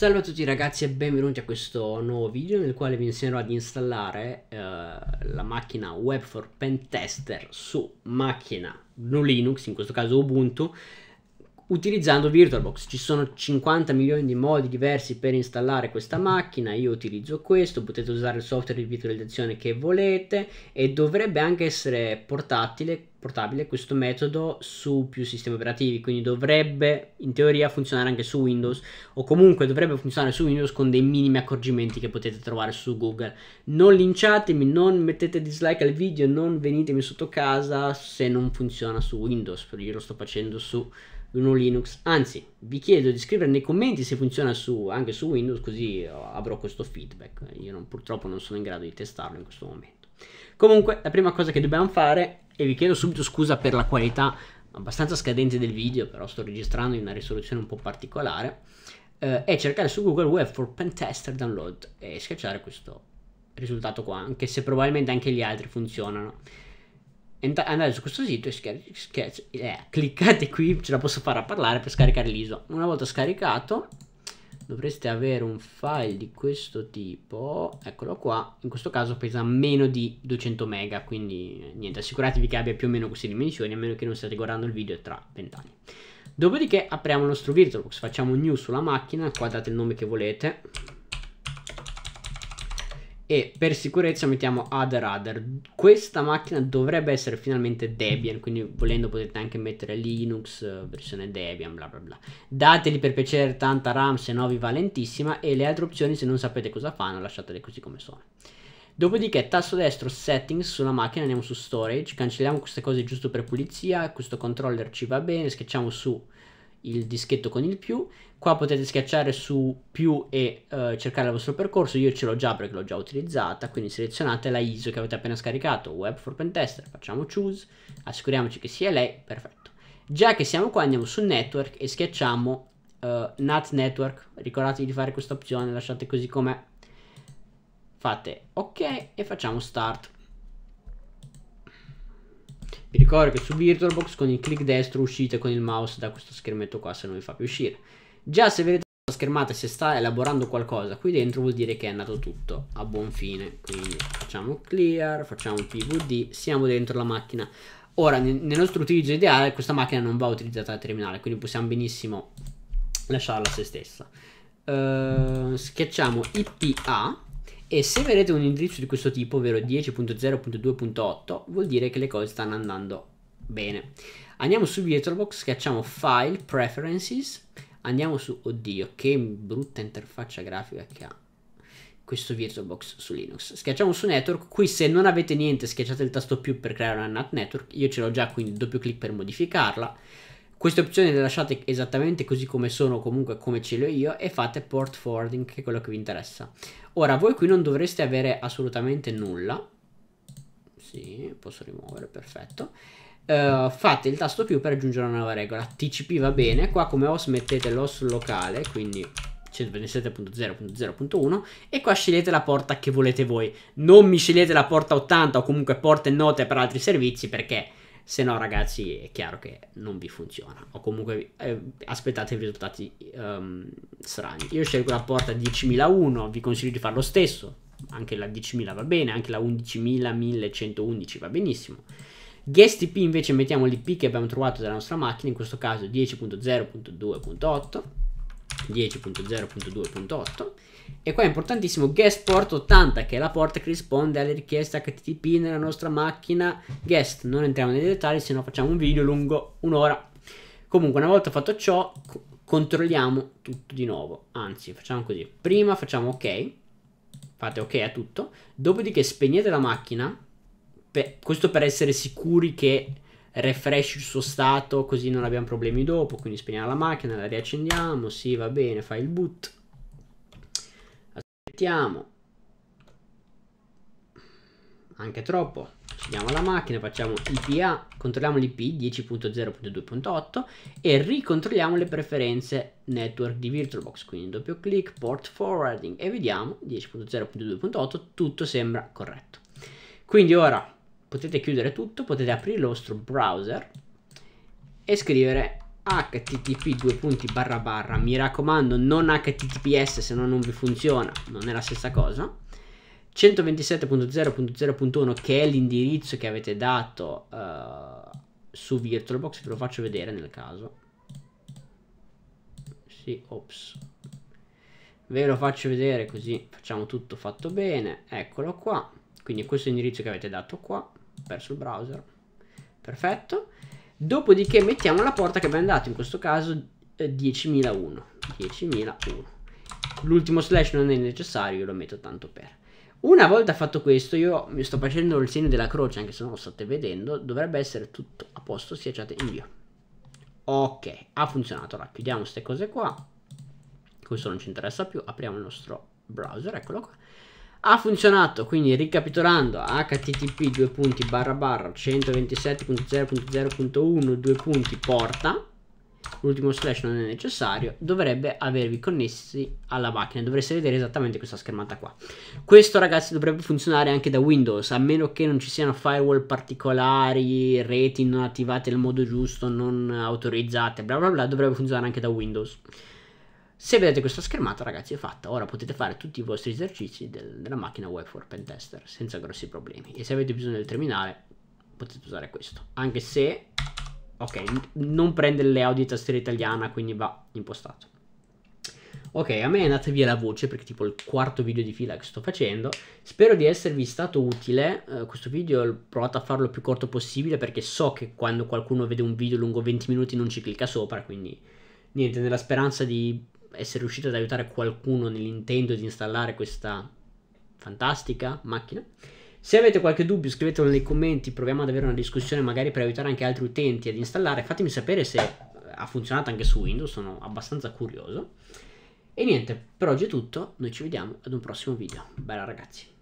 Salve a tutti ragazzi e benvenuti a questo nuovo video nel quale vi insegnerò ad installare eh, la macchina web for pentester su macchina GNU Linux, in questo caso Ubuntu, utilizzando VirtualBox. Ci sono 50 milioni di modi diversi per installare questa macchina, io utilizzo questo, potete usare il software di virtualizzazione che volete e dovrebbe anche essere portatile portabile questo metodo su più sistemi operativi, quindi dovrebbe in teoria funzionare anche su Windows o comunque dovrebbe funzionare su Windows con dei minimi accorgimenti che potete trovare su Google. Non linciatemi, non mettete dislike al video, non venitemi sotto casa se non funziona su Windows, perché io lo sto facendo su Uno Linux. Anzi, vi chiedo di scrivere nei commenti se funziona su, anche su Windows, così eh, avrò questo feedback. Io non, purtroppo non sono in grado di testarlo in questo momento. Comunque, la prima cosa che dobbiamo fare e vi chiedo subito scusa per la qualità abbastanza scadente del video, però sto registrando in una risoluzione un po' particolare, eh, è cercare su Google Web for Pentester Download e schiacciare questo risultato qua, anche se probabilmente anche gli altri funzionano. Entra- andate su questo sito e schiacci- schiacci- eh, cliccate qui, ce la posso fare a parlare per scaricare l'ISO. Una volta scaricato, dovreste avere un file di questo tipo eccolo qua in questo caso pesa meno di 200 mega quindi eh, niente assicuratevi che abbia più o meno queste dimensioni a meno che non state guardando il video tra 20 anni dopodiché apriamo il nostro VirtualBox facciamo new sulla macchina qua date il nome che volete e per sicurezza mettiamo Other Other. Questa macchina dovrebbe essere finalmente Debian, quindi volendo potete anche mettere Linux, eh, versione Debian, bla bla bla. Dateli per piacere tanta RAM, se no vi va lentissima, e le altre opzioni se non sapete cosa fanno lasciatele così come sono. Dopodiché tasto destro settings sulla macchina, andiamo su storage, cancelliamo queste cose giusto per pulizia, questo controller ci va bene, schiacciamo su il dischetto con il più. Qua potete schiacciare su più e eh, cercare il vostro percorso. Io ce l'ho già perché l'ho già utilizzata. Quindi selezionate la ISO che avete appena scaricato, Web for Pentester. Facciamo Choose, assicuriamoci che sia lei. Perfetto. Già che siamo qua, andiamo su Network e schiacciamo eh, NAT Network. Ricordatevi di fare questa opzione, lasciate così com'è. Fate OK e facciamo Start. Vi ricordo che su VirtualBox con il clic destro uscite con il mouse da questo schermetto qua se non vi fa più uscire. Già se vedete la schermata se sta elaborando qualcosa qui dentro vuol dire che è andato tutto a buon fine. Quindi facciamo clear, facciamo pvd, siamo dentro la macchina. Ora nel nostro utilizzo ideale questa macchina non va utilizzata da terminale quindi possiamo benissimo lasciarla a se stessa. Uh, schiacciamo IPA e se vedete un indirizzo di questo tipo, ovvero 10.0.2.8, vuol dire che le cose stanno andando bene. Andiamo su VirtualBox, schiacciamo File, Preferences, andiamo su, oddio, che brutta interfaccia grafica che ha questo VirtualBox su Linux. Schiacciamo su Network, qui se non avete niente schiacciate il tasto più per creare una NAT Network, io ce l'ho già quindi doppio clic per modificarla queste opzioni le lasciate esattamente così come sono, comunque come ce le ho io, e fate port forwarding, che è quello che vi interessa. Ora, voi qui non dovreste avere assolutamente nulla. Sì, posso rimuovere, perfetto. Uh, fate il tasto più per aggiungere una nuova regola. TCP va bene, qua come host mettete l'host locale, quindi 127.0.0.1 e qua scegliete la porta che volete voi. Non mi scegliete la porta 80 o comunque porte note per altri servizi perché se no ragazzi è chiaro che non vi funziona o comunque eh, aspettate risultati um, strani io scelgo la porta 10.001 vi consiglio di fare lo stesso anche la 10.000 va bene anche la 11.111 va benissimo guest IP invece mettiamo l'IP che abbiamo trovato della nostra macchina in questo caso 10.0.2.8 10.0.2.8 e qua è importantissimo guest port 80 che è la porta che risponde alle richieste HTTP nella nostra macchina guest non entriamo nei dettagli se no facciamo un video lungo un'ora comunque una volta fatto ciò controlliamo tutto di nuovo anzi facciamo così prima facciamo ok fate ok a tutto dopodiché spegnete la macchina per, questo per essere sicuri che refresh il suo stato così non abbiamo problemi dopo, quindi spegniamo la macchina, la riaccendiamo, sì va bene, fai il boot, aspettiamo, anche troppo, accendiamo la macchina, facciamo IPA, controlliamo l'IP 10.0.2.8 e ricontrolliamo le preferenze network di VirtualBox, quindi doppio clic, port forwarding e vediamo 10.0.2.8 tutto sembra corretto. Quindi ora potete chiudere tutto, potete aprire il vostro browser e scrivere http due punti barra barra mi raccomando non https se no non vi funziona non è la stessa cosa 127.0.0.1 che è l'indirizzo che avete dato uh, su VirtualBox ve lo faccio vedere nel caso sì, ops ve lo faccio vedere così facciamo tutto fatto bene eccolo qua quindi questo è l'indirizzo che avete dato qua perso il browser. Perfetto. Dopodiché mettiamo la porta che abbiamo dato, in questo caso 10.001. Eh, 10.001. L'ultimo slash non è necessario, io lo metto tanto per. Una volta fatto questo, io mi sto facendo il segno della croce, anche se non lo state vedendo, dovrebbe essere tutto a posto, schiacciate invio. Ok, ha funzionato. Allora, chiudiamo queste cose qua. Questo non ci interessa più, apriamo il nostro browser, eccolo qua ha funzionato quindi ricapitolando http 2 punti barra barra 127.0.0.1 2 punti porta l'ultimo slash non è necessario dovrebbe avervi connessi alla macchina dovreste vedere esattamente questa schermata qua questo ragazzi dovrebbe funzionare anche da windows a meno che non ci siano firewall particolari reti non attivate nel modo giusto non autorizzate bla bla bla dovrebbe funzionare anche da windows se vedete questa schermata ragazzi è fatta, ora potete fare tutti i vostri esercizi del, della macchina web for pentester senza grossi problemi e se avete bisogno del terminale potete usare questo, anche se ok, non prende le audio di tastiera italiana quindi va impostato. Ok, a me è andata via la voce perché tipo il quarto video di fila che sto facendo. Spero di esservi stato utile. Uh, questo video ho provato a farlo il più corto possibile perché so che quando qualcuno vede un video lungo 20 minuti non ci clicca sopra, quindi niente, nella speranza di essere riuscito ad aiutare qualcuno nell'intento di installare questa fantastica macchina. Se avete qualche dubbio scrivetelo nei commenti, proviamo ad avere una discussione magari per aiutare anche altri utenti ad installare, fatemi sapere se eh, ha funzionato anche su Windows, sono abbastanza curioso. E niente, per oggi è tutto, noi ci vediamo ad un prossimo video. Bella ragazzi!